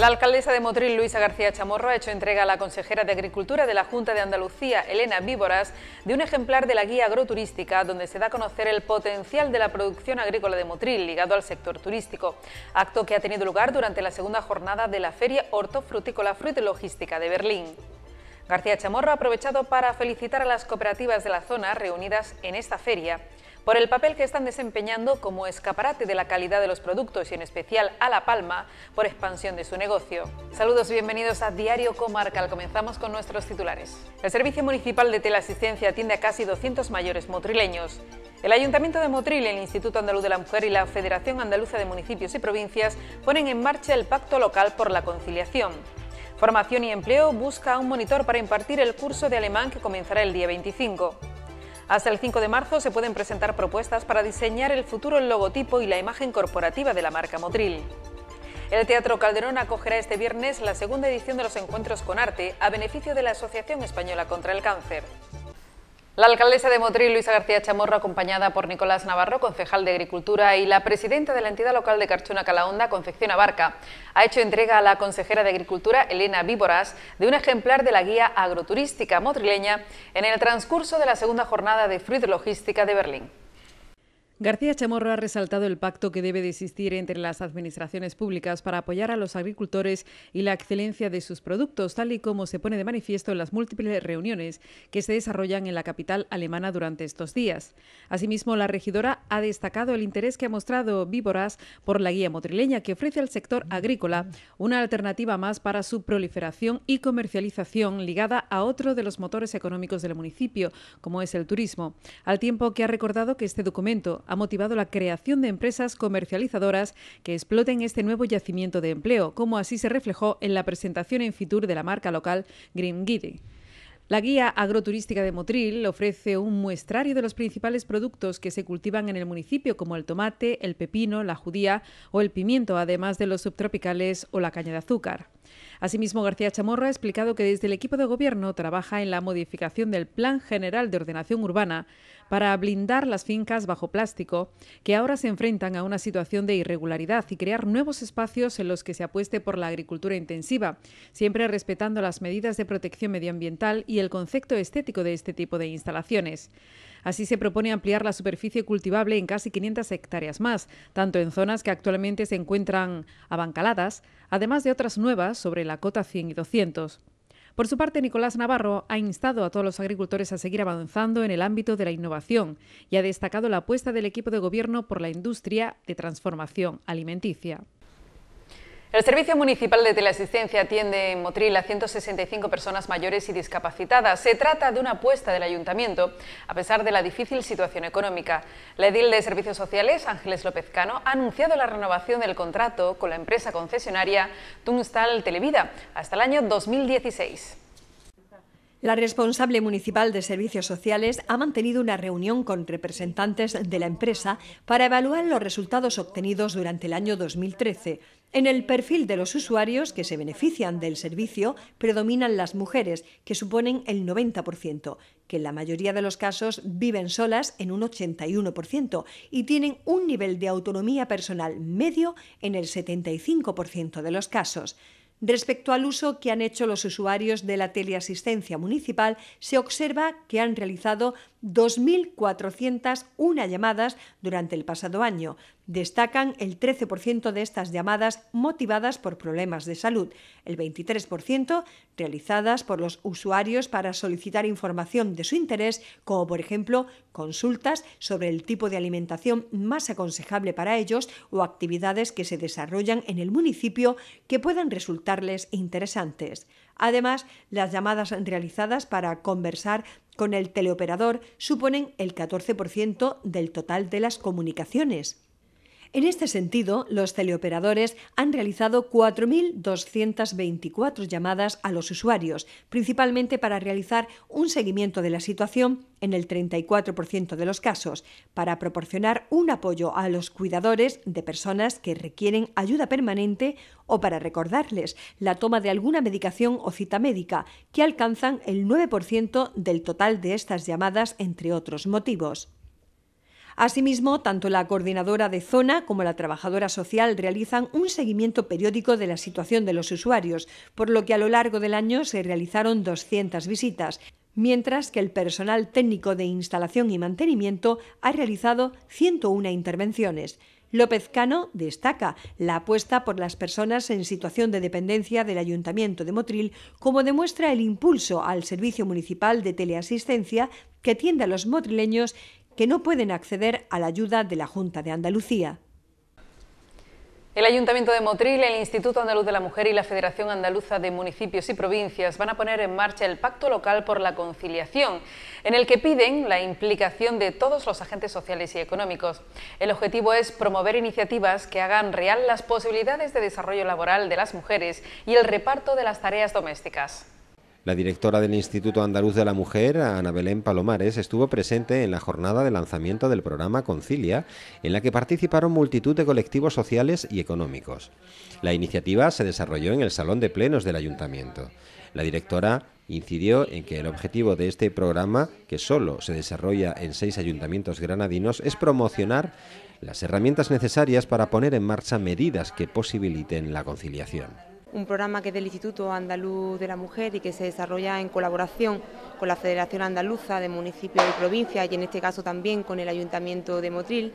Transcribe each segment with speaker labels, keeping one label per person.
Speaker 1: La alcaldesa de Motril, Luisa García Chamorro, ha hecho entrega a la consejera de Agricultura de la Junta de Andalucía, Elena Víboras, de un ejemplar de la guía agroturística, donde se da a conocer el potencial de la producción agrícola de Motril ligado al sector turístico. Acto que ha tenido lugar durante la segunda jornada de la Feria Hortofrutícola Fruit Logística de Berlín. García Chamorro ha aprovechado para felicitar a las cooperativas de la zona reunidas en esta feria por el papel que están desempeñando como escaparate de la calidad de los productos y en especial a La Palma por expansión de su negocio. Saludos y bienvenidos a Diario Comarcal. Comenzamos con nuestros titulares. El Servicio Municipal de Teleasistencia atiende a casi 200 mayores motrileños. El Ayuntamiento de Motril, el Instituto Andaluz de la Mujer y la Federación Andaluza de Municipios y Provincias ponen en marcha el Pacto Local por la Conciliación. Formación y Empleo busca un monitor para impartir el curso de alemán que comenzará el día 25. Hasta el 5 de marzo se pueden presentar propuestas para diseñar el futuro logotipo y la imagen corporativa de la marca Motril. El Teatro Calderón acogerá este viernes la segunda edición de los Encuentros con Arte a beneficio de la Asociación Española contra el Cáncer. La alcaldesa de Motril, Luisa García Chamorro, acompañada por Nicolás Navarro, concejal de Agricultura, y la presidenta de la entidad local de Carchuna Calahonda, Concepción Abarca, ha hecho entrega a la consejera de Agricultura, Elena Víboras, de un ejemplar de la guía agroturística motrileña en el transcurso de la segunda jornada de Fruit Logística de Berlín. García Chamorro ha resaltado el pacto que debe de existir entre las administraciones públicas para apoyar a los agricultores y la excelencia de sus productos, tal y como se pone de manifiesto en las múltiples reuniones que se desarrollan en la capital alemana durante estos días. Asimismo, la regidora ha destacado el interés que ha mostrado Víboras por la guía motrileña que ofrece al sector agrícola una alternativa más para su proliferación y comercialización ligada a otro de los motores económicos del municipio, como es el turismo, al tiempo que ha recordado que este documento ha motivado la creación de empresas comercializadoras que exploten este nuevo yacimiento de empleo, como así se reflejó en la presentación en Fitur de la marca local Green Guide. La guía agroturística de Motril ofrece un muestrario de los principales productos que se cultivan en el municipio, como el tomate, el pepino, la judía o el pimiento, además de los subtropicales o la caña de azúcar. Asimismo, García Chamorro ha explicado que desde el equipo de gobierno trabaja en la modificación del Plan General de Ordenación Urbana para blindar las fincas bajo plástico que ahora se enfrentan a una situación de irregularidad y crear nuevos espacios en los que se apueste por la agricultura intensiva, siempre respetando las medidas de protección medioambiental y el concepto estético de este tipo de instalaciones. Así se propone ampliar la superficie cultivable en casi 500 hectáreas más, tanto en zonas que actualmente se encuentran abancaladas, además de otras nuevas sobre la cota 100 y 200. Por su parte, Nicolás Navarro ha instado a todos los agricultores a seguir avanzando en el ámbito de la innovación y ha destacado la apuesta del equipo de gobierno por la industria de transformación alimenticia. El Servicio Municipal de Teleasistencia atiende en Motril a 165 personas mayores y discapacitadas. Se trata de una apuesta del Ayuntamiento, a pesar de la difícil situación económica. La edil de Servicios Sociales, Ángeles López Cano, ha anunciado la renovación del contrato con la empresa concesionaria
Speaker 2: Tunstall Televida hasta el año 2016. La responsable municipal de Servicios Sociales ha mantenido una reunión con representantes de la empresa para evaluar los resultados obtenidos durante el año 2013 en el perfil de los usuarios que se benefician del servicio predominan las mujeres, que suponen el 90%, que en la mayoría de los casos viven solas en un 81% y tienen un nivel de autonomía personal medio en el 75% de los casos. Respecto al uso que han hecho los usuarios de la teleasistencia municipal, se observa que han realizado 2.401 llamadas durante el pasado año. Destacan el 13% de estas llamadas motivadas por problemas de salud, el 23% realizadas por los usuarios para solicitar información de su interés, como por ejemplo consultas sobre el tipo de alimentación más aconsejable para ellos o actividades que se desarrollan en el municipio que puedan resultarles interesantes. Además, las llamadas realizadas para conversar con el teleoperador suponen el 14% del total de las comunicaciones. En este sentido, los teleoperadores han realizado 4.224 llamadas a los usuarios, principalmente para realizar un seguimiento de la situación en el 34% de los casos, para proporcionar un apoyo a los cuidadores de personas que requieren ayuda permanente o para recordarles la toma de alguna medicación o cita médica, que alcanzan el 9% del total de estas llamadas, entre otros motivos. Asimismo, tanto la coordinadora de zona como la trabajadora social realizan un seguimiento periódico de la situación de los usuarios, por lo que a lo largo del año se realizaron 200 visitas, mientras que el personal técnico de instalación y mantenimiento ha realizado 101 intervenciones. López Cano destaca la apuesta por las personas en situación de dependencia del Ayuntamiento de Motril, como demuestra el impulso al Servicio Municipal de Teleasistencia que tiende a los motrileños que no pueden acceder a la ayuda de la Junta de Andalucía.
Speaker 1: El Ayuntamiento de Motril, el Instituto Andaluz de la Mujer y la Federación Andaluza de Municipios y Provincias van a poner en marcha el Pacto Local por la Conciliación, en el que piden la implicación de todos los agentes sociales y económicos. El objetivo es promover iniciativas que hagan real las posibilidades de desarrollo laboral de las mujeres y el reparto de las tareas domésticas.
Speaker 3: La directora del Instituto Andaluz de la Mujer, Ana Belén Palomares, estuvo presente en la jornada de lanzamiento del programa Concilia, en la que participaron multitud de colectivos sociales y económicos. La iniciativa se desarrolló en el Salón de Plenos del Ayuntamiento. La directora incidió en que el objetivo de este programa, que solo se desarrolla en seis ayuntamientos granadinos, es promocionar las herramientas necesarias para poner en marcha medidas que posibiliten la conciliación
Speaker 4: un programa que es del Instituto Andaluz de la Mujer y que se desarrolla en colaboración con la Federación Andaluza de Municipios y Provincias y en este caso también con el Ayuntamiento de Motril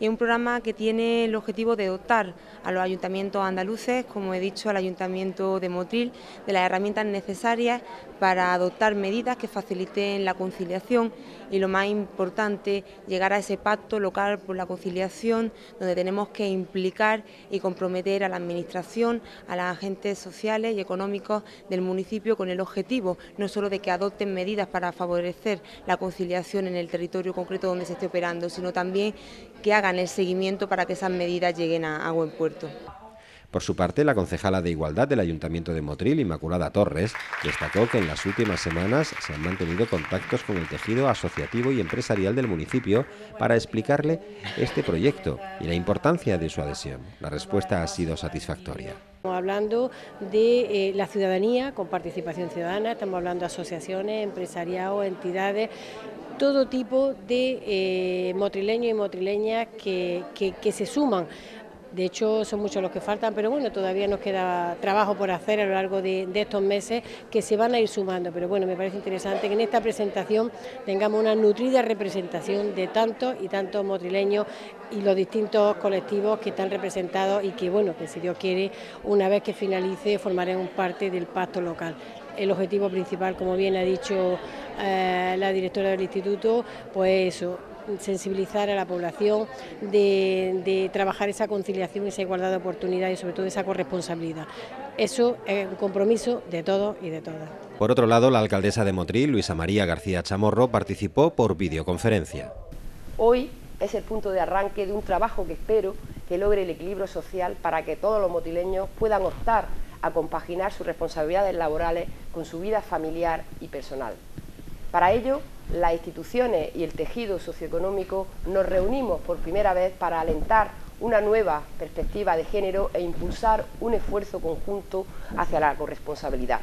Speaker 4: y es un programa que tiene el objetivo de dotar a los ayuntamientos andaluces, como he dicho, al ayuntamiento de Motril, de las herramientas necesarias para adoptar medidas que faciliten la conciliación y lo más importante, llegar a ese pacto local por la conciliación, donde tenemos que implicar y comprometer a la Administración, a los agentes sociales y económicos del municipio con el objetivo no solo de que adopten medidas para favorecer la conciliación en el territorio concreto donde se esté operando, sino también que hagan el seguimiento para que esas medidas lleguen a, buen puerto.
Speaker 3: Por su parte, la concejala de Igualdad del Ayuntamiento de Motril, Inmaculada Torres, destacó que en las últimas semanas se han mantenido contactos con el tejido asociativo y empresarial del municipio para explicarle este proyecto y la importancia de su adhesión. La respuesta ha sido satisfactoria. Estamos
Speaker 4: hablando de eh, la ciudadanía con participación ciudadana, estamos hablando de asociaciones, empresariados, entidades todo tipo de eh, motrileños y motrileñas que, se suman de hecho, son muchos los que faltan, pero bueno, todavía nos queda trabajo por hacer a lo largo de, de, estos meses que se van a ir sumando. Pero bueno, me parece interesante que en esta presentación tengamos una nutrida representación de tantos y tantos motrileños y los distintos colectivos que están representados y que, bueno, que si Dios quiere, una vez que finalice, formarán parte del pacto local el objetivo principal, como bien ha dicho eh, la directora del instituto, pues eso, sensibilizar a la población, de, trabajar esa conciliación, esa igualdad de oportunidades y sobre todo esa corresponsabilidad. Eso es un compromiso de todos y de todas.
Speaker 3: Por otro lado, la alcaldesa de Motril, Luisa María García Chamorro, participó por videoconferencia.
Speaker 4: Hoy es el punto de arranque de un trabajo que espero que logre el equilibrio social para que todos los motileños puedan optar a compaginar sus responsabilidades laborales con su vida familiar y personal. Para ello, las instituciones y el tejido socioeconómico nos reunimos por primera vez para alentar una nueva perspectiva de género e impulsar un esfuerzo conjunto hacia la corresponsabilidad.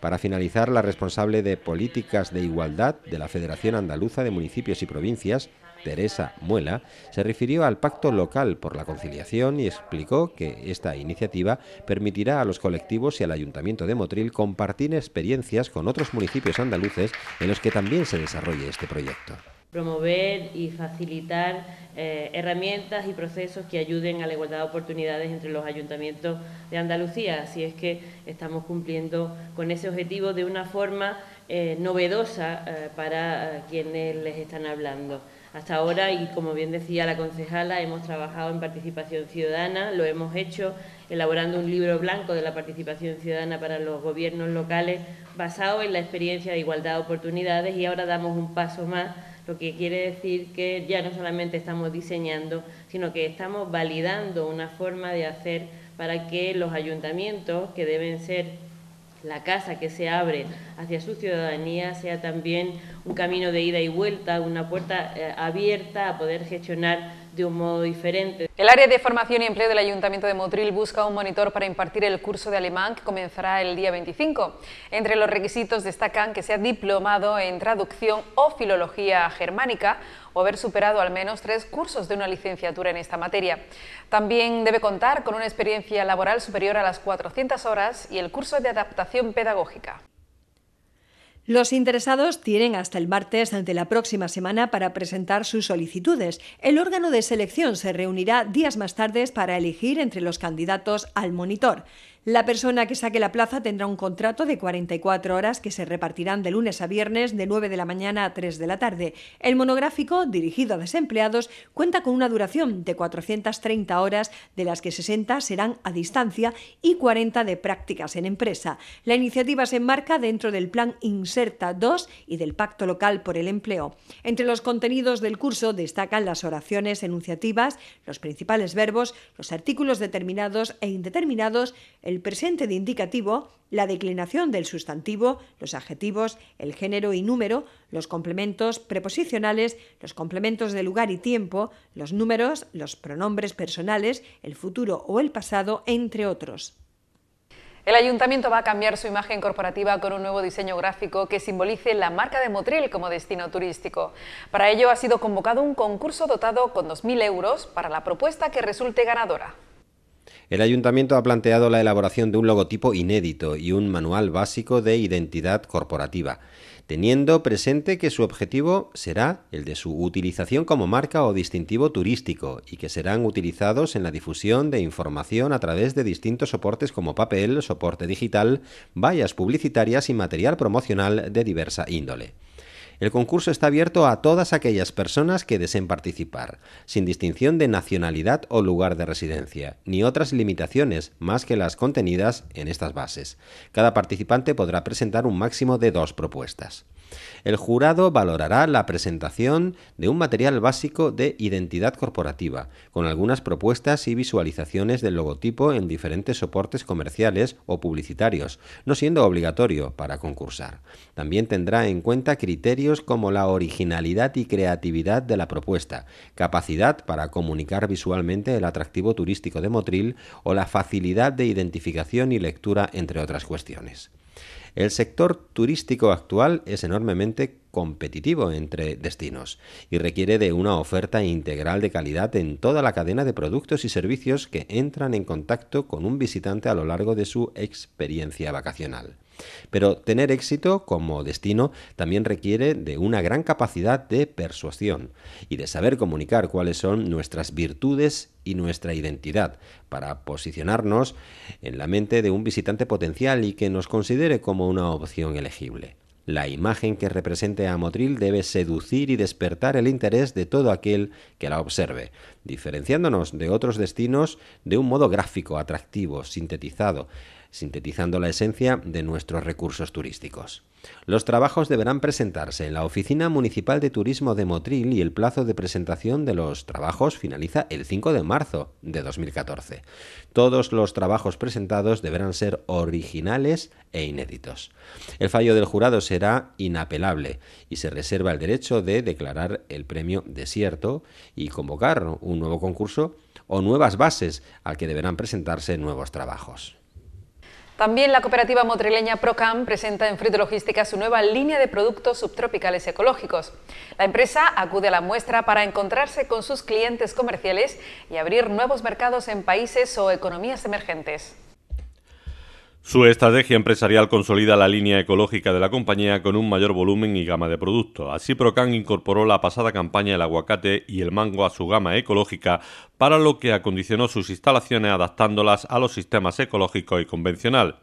Speaker 3: Para finalizar, la responsable de Políticas de Igualdad de la Federación Andaluza de Municipios y Provincias, Teresa Muela, se refirió al Pacto Local por la Conciliación y explicó que esta iniciativa permitirá a los colectivos y al Ayuntamiento de Motril compartir experiencias con otros municipios andaluces en los que también se desarrolle este proyecto
Speaker 4: promover y facilitar eh, herramientas y procesos que ayuden a la igualdad de oportunidades entre los ayuntamientos de Andalucía. Así es que estamos cumpliendo con ese objetivo de una forma eh, novedosa eh, para quienes les están hablando hasta ahora y como bien decía la concejala, hemos trabajado en participación ciudadana, lo hemos hecho elaborando un libro blanco de la participación ciudadana para los gobiernos locales basado en la experiencia de igualdad de oportunidades y ahora damos un paso más, lo que quiere decir que ya no solamente estamos diseñando, sino que estamos validando una forma de hacer para que los ayuntamientos, que deben ser la casa que se abre hacia su ciudadanía sea también un camino de ida y vuelta, una puerta eh, abierta a poder gestionar de un modo diferente. El área de
Speaker 1: formación y empleo del Ayuntamiento de Motril busca un monitor para impartir el curso de alemán que comenzará el día 25. Entre los requisitos destacan que sea diplomado en traducción o filología germánica o haber superado al menos tres cursos de una licenciatura en esta materia. También debe contar con una experiencia laboral superior a las 400 horas y el curso de adaptación pedagógica.
Speaker 2: Los interesados tienen hasta el martes de la próxima semana para presentar sus solicitudes. El órgano de selección se reunirá días más tarde para elegir entre los candidatos al monitor. La persona que saque la plaza tendrá un contrato de 44 horas que se repartirán de lunes a viernes de 9 de la mañana a 3 de la tarde. El monográfico, dirigido a desempleados, cuenta con una duración de 430 horas, de las que 60 serán a distancia y 40 de prácticas en empresa. La iniciativa se enmarca dentro del Plan Inserta 2 y del Pacto Local por el Empleo. Entre los contenidos del curso destacan las oraciones enunciativas, los principales verbos, los artículos determinados e indeterminados, el el presente de indicativo, la declinación del sustantivo, los adjetivos, el género y número, los complementos preposicionales, los complementos de lugar y tiempo, los números, los pronombres personales, el futuro o el pasado, entre otros.
Speaker 1: El ayuntamiento va a cambiar su imagen corporativa con un nuevo diseño gráfico que simbolice la marca de Motril como destino turístico. Para ello ha sido convocado un concurso dotado con 2.000 euros para la propuesta que resulte ganadora.
Speaker 3: El ayuntamiento ha planteado la elaboración de un logotipo inédito y un manual básico de identidad corporativa, teniendo presente que su objetivo será el de su utilización como marca o distintivo turístico y que serán utilizados en la difusión de información a través de distintos soportes como papel, soporte digital, vallas publicitarias y material promocional de diversa índole. El concurso está abierto a todas aquellas personas que deseen participar, sin distinción de nacionalidad o lugar de residencia, ni otras limitaciones más que las contenidas en estas bases. Cada participante podrá presentar un máximo de dos propuestas. El jurado valorará la presentación de un material básico de identidad corporativa, con algunas propuestas y visualizaciones del logotipo en diferentes soportes comerciales o publicitarios, no siendo obligatorio para concursar. También tendrá en cuenta criterios como la originalidad y creatividad de la propuesta, capacidad para comunicar visualmente el atractivo turístico de Motril o la facilidad de identificación y lectura, entre otras cuestiones. El sector turístico actual es enormemente competitivo entre destinos y requiere de una oferta integral de calidad en toda la cadena de productos y servicios que entran en contacto con un visitante a lo largo de su experiencia vacacional. Pero tener éxito como destino también requiere de una gran capacidad de persuasión y de saber comunicar cuáles son nuestras virtudes y nuestra identidad para posicionarnos en la mente de un visitante potencial y que nos considere como una opción elegible. La imagen que represente a Motril debe seducir y despertar el interés de todo aquel que la observe, diferenciándonos de otros destinos de un modo gráfico, atractivo, sintetizado, sintetizando la esencia de nuestros recursos turísticos. Los trabajos deberán presentarse en la Oficina Municipal de Turismo de Motril y el plazo de presentación de los trabajos finaliza el 5 de marzo de 2014. Todos los trabajos presentados deberán ser originales e inéditos. El fallo del jurado será inapelable y se reserva el derecho de declarar el premio desierto y convocar un nuevo concurso o nuevas bases al que deberán presentarse nuevos trabajos.
Speaker 1: También la cooperativa motrileña Procam presenta en Fruit Logística su nueva línea de productos subtropicales ecológicos. La empresa acude a la muestra para encontrarse con sus clientes comerciales y abrir nuevos mercados en países o economías emergentes.
Speaker 5: Su estrategia empresarial consolida la línea ecológica de la compañía con un mayor volumen y gama de productos. Así Procan incorporó la pasada campaña el aguacate y el mango a su gama ecológica, para lo que acondicionó sus instalaciones adaptándolas a los sistemas ecológicos y convencional.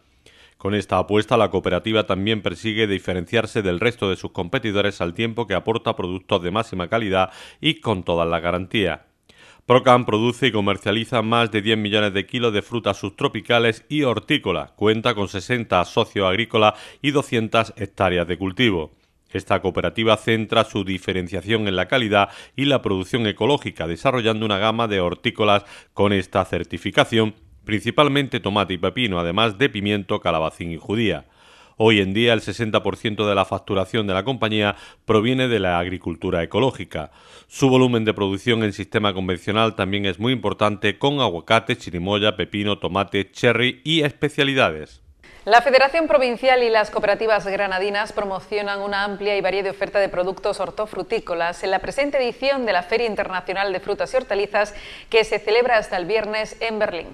Speaker 5: Con esta apuesta, la cooperativa también persigue diferenciarse del resto de sus competidores al tiempo que aporta productos de máxima calidad y con toda la garantías. Procam produce y comercializa más de 10 millones de kilos de frutas subtropicales y hortícolas. Cuenta con 60 socios agrícolas y 200 hectáreas de cultivo. Esta cooperativa centra su diferenciación en la calidad y la producción ecológica, desarrollando una gama de hortícolas con esta certificación, principalmente tomate y pepino, además de pimiento, calabacín y judía. Hoy en día el 60% de la facturación de la compañía proviene de la agricultura ecológica. Su volumen de producción en sistema convencional también es muy importante con aguacate, chirimoya, pepino, tomate, cherry y especialidades.
Speaker 1: La Federación Provincial y las cooperativas granadinas promocionan una amplia y variada oferta de productos hortofrutícolas en la presente edición de la Feria Internacional de Frutas y Hortalizas que se celebra hasta el viernes en Berlín.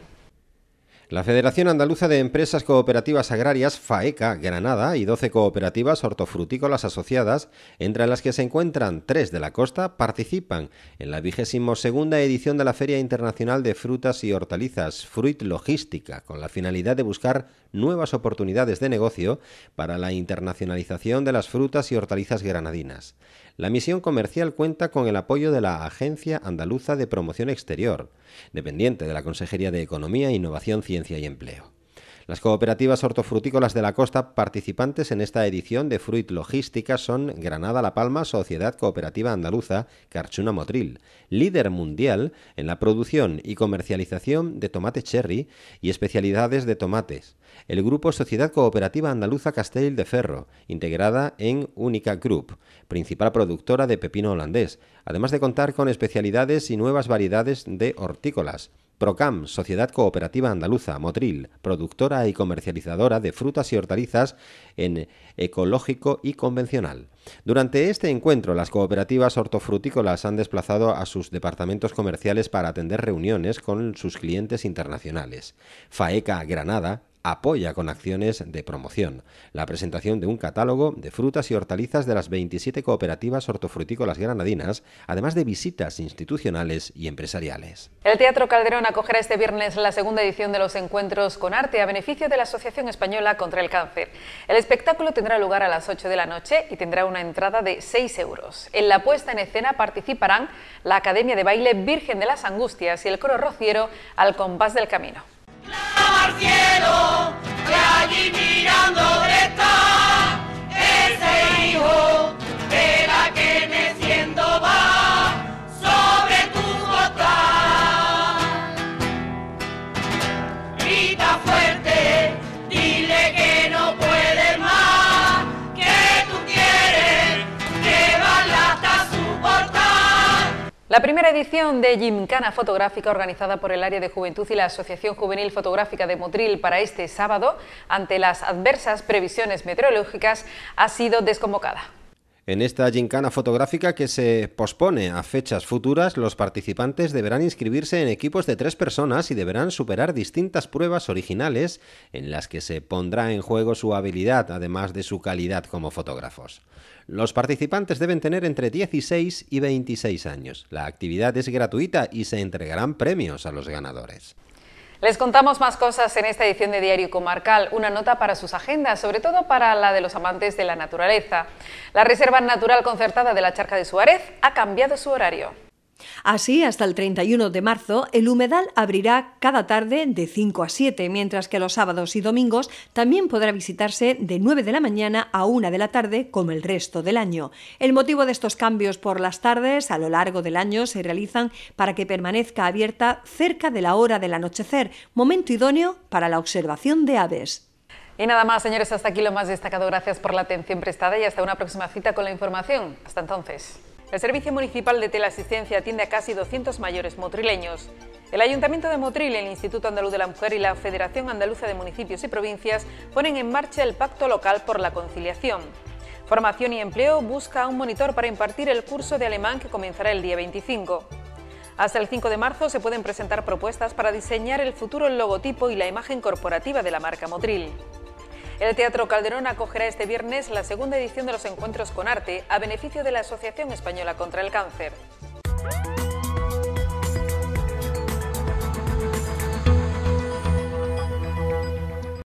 Speaker 3: La Federación Andaluza de Empresas Cooperativas Agrarias, FAECA, Granada, y 12 cooperativas hortofrutícolas asociadas, entre las que se encuentran tres de la costa, participan en la vigésimo segunda edición de la Feria Internacional de Frutas y Hortalizas, Fruit Logística, con la finalidad de buscar nuevas oportunidades de negocio para la internacionalización de las frutas y hortalizas granadinas. La misión comercial cuenta con el apoyo de la Agencia Andaluza de Promoción Exterior, dependiente de la Consejería de Economía, Innovación, Ciencia y Empleo. Las cooperativas hortofrutícolas de la costa participantes en esta edición de Fruit Logística son Granada La Palma Sociedad Cooperativa Andaluza Carchuna Motril, líder mundial en la producción y comercialización de tomate cherry y especialidades de tomates. El grupo Sociedad Cooperativa Andaluza Castell de Ferro, integrada en Única Group, principal productora de pepino holandés, además de contar con especialidades y nuevas variedades de hortícolas Procam, Sociedad Cooperativa Andaluza, Motril, productora y comercializadora de frutas y hortalizas en ecológico y convencional. Durante este encuentro, las cooperativas hortofrutícolas han desplazado a sus departamentos comerciales para atender reuniones con sus clientes internacionales. FAECA Granada apoya con acciones de promoción la presentación de un catálogo de frutas y hortalizas de las 27 cooperativas hortofrutícolas granadinas, además de visitas institucionales y empresariales.
Speaker 1: El Teatro Calderón acogerá este viernes la segunda edición de los Encuentros con Arte a beneficio de la Asociación Española contra el Cáncer. El espectáculo tendrá lugar a las 8 de la noche y tendrá una entrada de 6 euros. En la puesta en escena participarán la Academia de Baile Virgen de las Angustias y el Coro Rociero al compás del camino al cielo, que allí mirando está. La primera edición de Gimcana Fotográfica organizada por el Área de Juventud y la Asociación Juvenil Fotográfica de Motril para este sábado, ante las adversas previsiones meteorológicas, ha sido desconvocada.
Speaker 3: En esta gincana fotográfica que se pospone a fechas futuras, los participantes deberán inscribirse en equipos de tres personas y deberán superar distintas pruebas originales en las que se pondrá en juego su habilidad, además de su calidad como fotógrafos. Los participantes deben tener entre 16 y 26 años. La actividad es gratuita y se entregarán premios a los ganadores.
Speaker 1: Les contamos más cosas en esta edición de Diario Comarcal, una nota para sus agendas, sobre todo para la de los amantes de la naturaleza. La Reserva Natural Concertada de la Charca de Suárez ha cambiado su horario.
Speaker 2: Así, hasta el 31 de marzo, el humedal abrirá cada tarde de 5 a 7, mientras que los sábados y domingos también podrá visitarse de 9 de la mañana a 1 de la tarde, como el resto del año. El motivo de estos cambios por las tardes a lo largo del año se realizan para que permanezca abierta cerca de la hora del anochecer, momento idóneo para la observación de aves.
Speaker 1: Y nada más, señores, hasta aquí lo más destacado. Gracias por la atención prestada y hasta una próxima cita con la información. Hasta entonces. El Servicio Municipal de Teleasistencia atiende a casi 200 mayores motrileños. El Ayuntamiento de Motril, el Instituto Andaluz de la Mujer y la Federación Andaluza de Municipios y Provincias ponen en marcha el Pacto Local por la Conciliación. Formación y Empleo busca un monitor para impartir el curso de alemán que comenzará el día 25. Hasta el 5 de marzo se pueden presentar propuestas para diseñar el futuro logotipo y la imagen corporativa de la marca Motril. El Teatro Calderón acogerá este viernes la segunda edición de los Encuentros con Arte a beneficio de la Asociación Española contra el Cáncer.